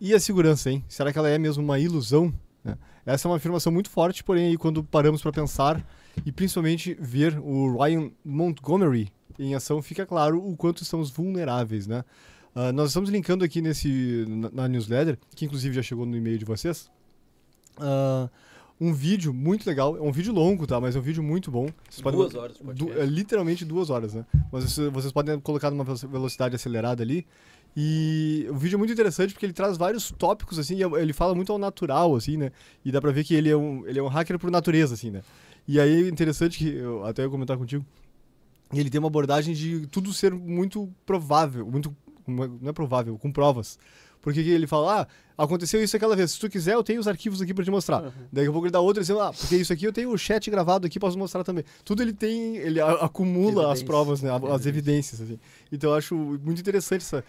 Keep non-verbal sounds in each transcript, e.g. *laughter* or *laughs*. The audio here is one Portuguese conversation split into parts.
E a segurança, hein? Será que ela é mesmo uma ilusão? É. Essa é uma afirmação muito forte, porém, quando paramos para pensar e principalmente ver o Ryan Montgomery em ação, fica claro o quanto estamos vulneráveis, né? Uh, nós estamos linkando aqui nesse, na, na, newsletter, que inclusive já chegou no e-mail de vocês, uh, um vídeo muito legal. É um vídeo longo, tá? Mas é um vídeo muito bom. Vocês duas podem... horas. Du... É, literalmente duas horas, né? Mas vocês, vocês podem colocar numa velocidade acelerada ali. E o vídeo é muito interessante porque ele traz vários tópicos, assim, e é, ele fala muito ao natural, assim, né? E dá pra ver que ele é um, ele é um hacker por natureza, assim, né? E aí é interessante que, eu até ia comentar contigo, ele tem uma abordagem de tudo ser muito provável, muito, não é provável, com provas. Porque ele fala, ah, aconteceu isso aquela vez. Se tu quiser, eu tenho os arquivos aqui para te mostrar. Uhum. Daí eu vou dá outro dizendo, ah, porque isso aqui eu tenho o chat gravado aqui, posso mostrar também. Tudo ele tem, ele acumula as provas, né? As evidências, assim. Então eu acho muito interessante essa.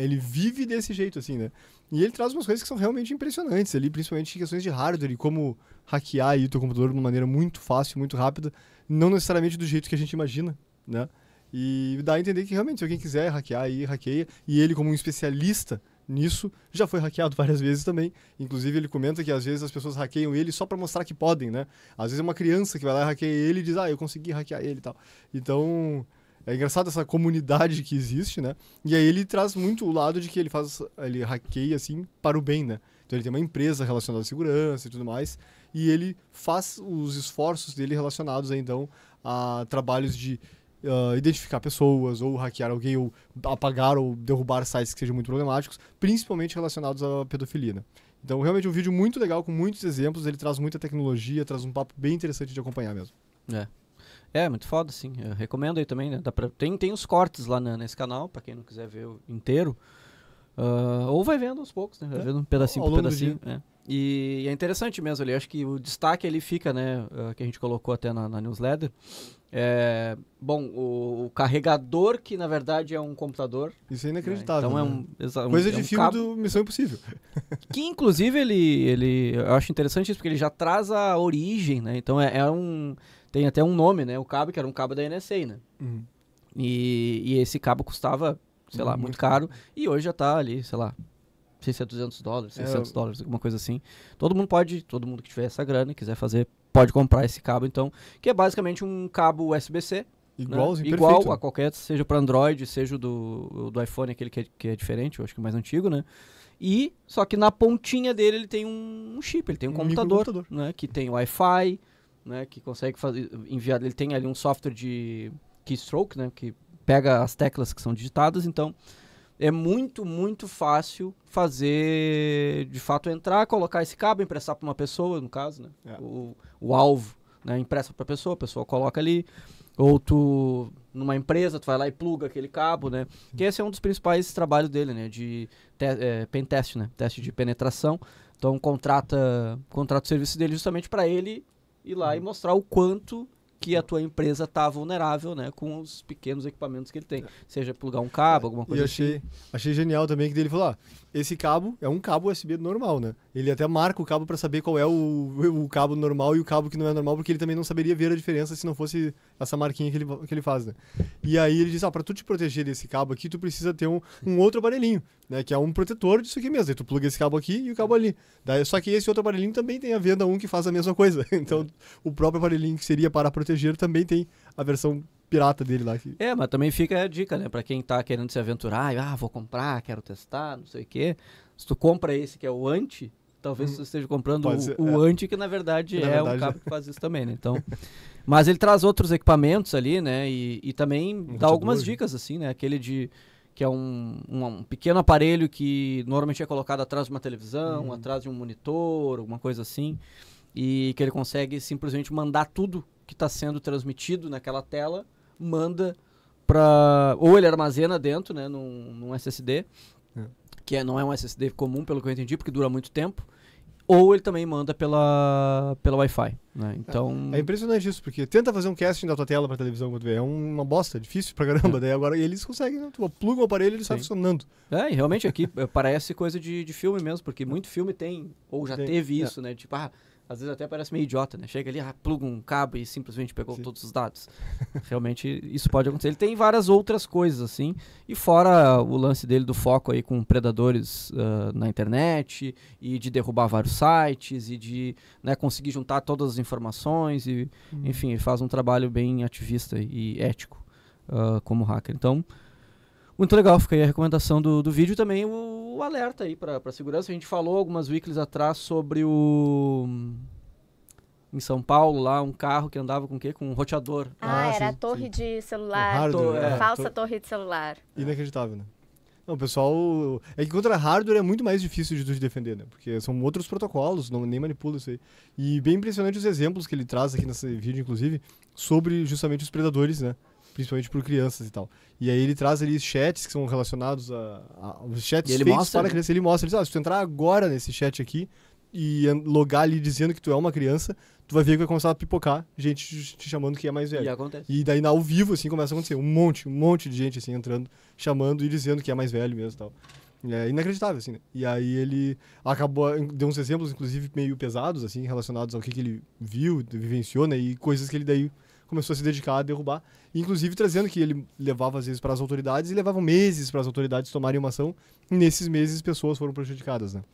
Ele vive desse jeito, assim, né? E ele traz umas coisas que são realmente impressionantes ali, principalmente em questões de hardware e como hackear aí o teu computador de uma maneira muito fácil, muito rápida, não necessariamente do jeito que a gente imagina, né? E dá a entender que realmente, se alguém quiser hackear aí, hackeia. E ele, como um especialista nisso, já foi hackeado *laughs* várias vezes também. Inclusive, ele comenta que às vezes as pessoas hackeiam ele só para mostrar que podem, né? Às vezes é uma criança que vai lá e hackeia ele e diz, ah, eu consegui hackear ele e tal. Então, é engraçado essa comunidade que existe, né? E aí ele traz muito o lado de que ele faz, ele hackeia assim para o bem, né? Então ele tem uma empresa relacionada à segurança e tudo mais, e ele faz os esforços dele relacionados então a trabalhos de uh, identificar pessoas, ou hackear alguém, ou apagar ou derrubar sites que sejam muito problemáticos, principalmente relacionados à pedofilia. Né? Então, realmente, é um vídeo muito legal, com muitos exemplos. Ele traz muita tecnologia, traz um papo bem interessante de acompanhar mesmo. É. É, muito foda, sim. Eu recomendo aí também, né? Dá pra... tem, tem os cortes lá na, nesse canal, para quem não quiser ver inteiro. Uh, ou vai vendo aos poucos, né? Vai é. vendo um pedacinho ao por pedacinho. É. E, é interessante mesmo ali, acho que o destaque ele fica, né, ah, que a gente colocou até na, na newsletter. É, bom, o, o, carregador que na verdade é um computador. Isso é né, inacreditável. Né? Então é né? um, coisa é de um filme cabo, do Missão Impossível. *laughs* Que inclusive ele, ele, eu acho interessante isso porque ele já traz a origem, né? Então é, é um, tem até um nome, né? O cabo que era um cabo da NSA, né? Uhum. E, e esse cabo custava sei lá, muito, uhum. muito caro. E hoje já tá ali, sei lá, sei se é 200 dólares, 600 é, dólares, alguma coisa assim. Todo mundo pode, todo mundo que tiver essa grana e quiser fazer, pode comprar esse cabo, então, que é basicamente um cabo USB-C. Né? Igualzinho, né? Igual a qualquer, seja para Android, seja do, do iPhone, aquele que é, que é diferente, eu acho que é mais antigo, né? E, só que na pontinha dele ele tem um chip, ele tem um, um computador, computador, né? Que tem Wi-Fi, né? Que consegue fazer, enviar, ele tem ali um software de keystroke, né? Que pega as teclas que são digitadas, então é muito, muito fácil fazer, de fato, entrar, colocar esse cabo, emprestar para uma pessoa, no caso, né? É. O, o alvo, né? Empresta para a pessoa, a pessoa coloca ali. Ou tu, numa empresa, tu vai lá e pluga aquele cabo, né? Que esse é um dos principais trabalhos dele, né? De te, é, pen test, né? Teste de penetração. Então contrata, contrata o serviço dele justamente para ele ir lá uhum. e mostrar o quanto que a tua empresa está vulnerável, né, com os pequenos equipamentos que ele tem, seja plugar um cabo, é, alguma coisa. E achei, assim. achei genial também que ele falou, ah, esse cabo é um cabo USB normal, né? Ele até marca o cabo para saber qual é o, o cabo normal e o cabo que não é normal, porque ele também não saberia ver a diferença se não fosse essa marquinha que ele, que ele faz, né? E aí ele diz, ah, para tu te proteger desse cabo aqui, tu precisa ter um, um outro aparelhinho, né, que é um protetor disso aqui mesmo. Aí tu pluga esse cabo aqui e o cabo ali. Daí, só que esse outro aparelhinho também tem a venda um que faz a mesma coisa. *laughs* Então, o próprio aparelhinho que seria para proteger também tem a versão pirata dele lá. É, mas também fica a dica, né? Pra quem tá querendo se aventurar, ah, vou comprar, quero testar, não sei o quê. Se tu compra esse que é o anti, talvez hum, você esteja comprando o, ser, o é. anti, que na verdade que na é verdade, um cabo é. que faz isso também, né? Então... mas ele traz outros equipamentos ali, né? E, e também um dá algumas dicas, assim, né? Aquele de que é um, um, um, pequeno aparelho que normalmente é colocado atrás de uma televisão, hum. atrás de um monitor, alguma coisa assim e que ele consegue simplesmente mandar tudo que está sendo transmitido naquela tela, manda para ou ele armazena dentro, né, num, num SSD, é. que é, não é um SSD comum pelo que eu entendi, porque dura muito tempo, ou ele também manda pela pela Wi-Fi, né? É. Então é, é, impressionante isso, porque tenta fazer um casting da tua tela para televisão quando vê, é uma bosta, difícil pra caramba, é. daí agora eles conseguem, né? tu tipo, pluga o aparelho, ele está funcionando. É, e realmente aqui eh, parece coisa de, de filme mesmo, porque muito filme tem ou já tem, teve é. isso, né? Tipo, ah, às vezes até parece meio idiota, né? Chega ali, ah, pluga um cabo e simplesmente pegou Sim. todos os dados. *laughs* Realmente isso pode acontecer. Ele tem várias outras coisas, assim, e fora o lance dele do foco aí com predadores uh, na internet, e de derrubar vários sites, e de né, conseguir juntar todas as informações, e hum. enfim, ele faz um trabalho bem ativista e ético uh, como hacker. Então, muito legal, fica aí a recomendação do, do vídeo e também o o alerta aí para segurança. A gente falou algumas weeklies atrás sobre o hum, em São Paulo lá, um carro que andava com o quê? Com um roteador. Ah, ah era sim, a torre sim. de é celular. Hardware, to né? é. Falsa to... torre de celular. Inacreditável, né? Não, o pessoal. É que contra hardware é muito mais difícil de defender, né? Porque são outros protocolos, não, nem manipula isso aí. E bem impressionante os exemplos que ele traz aqui nesse vídeo, inclusive, sobre justamente os predadores, né? principalmente por crianças e tal. E aí ele traz ali chats que são relacionados a, a os chats e ele feitos mostra, para né? crianças. Ele mostra, ele diz, ah, se tu entrar agora nesse chat aqui e logar ali dizendo que tu é uma criança, tu vai ver que vai começar a pipocar gente te chamando que é mais velho. E acontece. E daí ao vivo, assim, começa a acontecer um monte, um monte de gente, assim, entrando, chamando e dizendo que é mais velho mesmo e tal. É inacreditável, assim, né? E aí ele acabou, deu uns exemplos, inclusive, meio pesados, assim, relacionados ao que, que ele viu, vivenciou, né? E coisas que ele daí começou a se dedicar a derrubar, inclusive trazendo que ele levava às vezes para as autoridades e levavam meses para as autoridades tomarem uma ação. E nesses meses pessoas foram prejudicadas, né?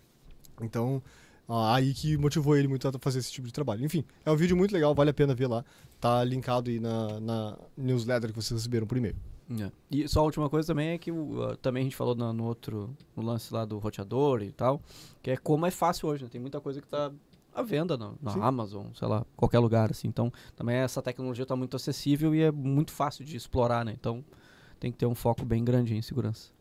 Então, aí que motivou ele muito a fazer esse tipo de trabalho. Enfim, é um vídeo muito legal, vale a pena ver lá. Tá linkado aí na, na newsletter que vocês receberam primeiro. e É. E só a última coisa também é que uh, também a gente falou no, no, outro no lance lá do roteador e tal, que é como é fácil hoje, né? Tem muita coisa que tá a venda na, na Amazon, sei lá, qualquer lugar. Assim. Então, também essa tecnologia está muito acessível e é muito fácil de explorar, né? Então, tem que ter um foco bem grande em segurança.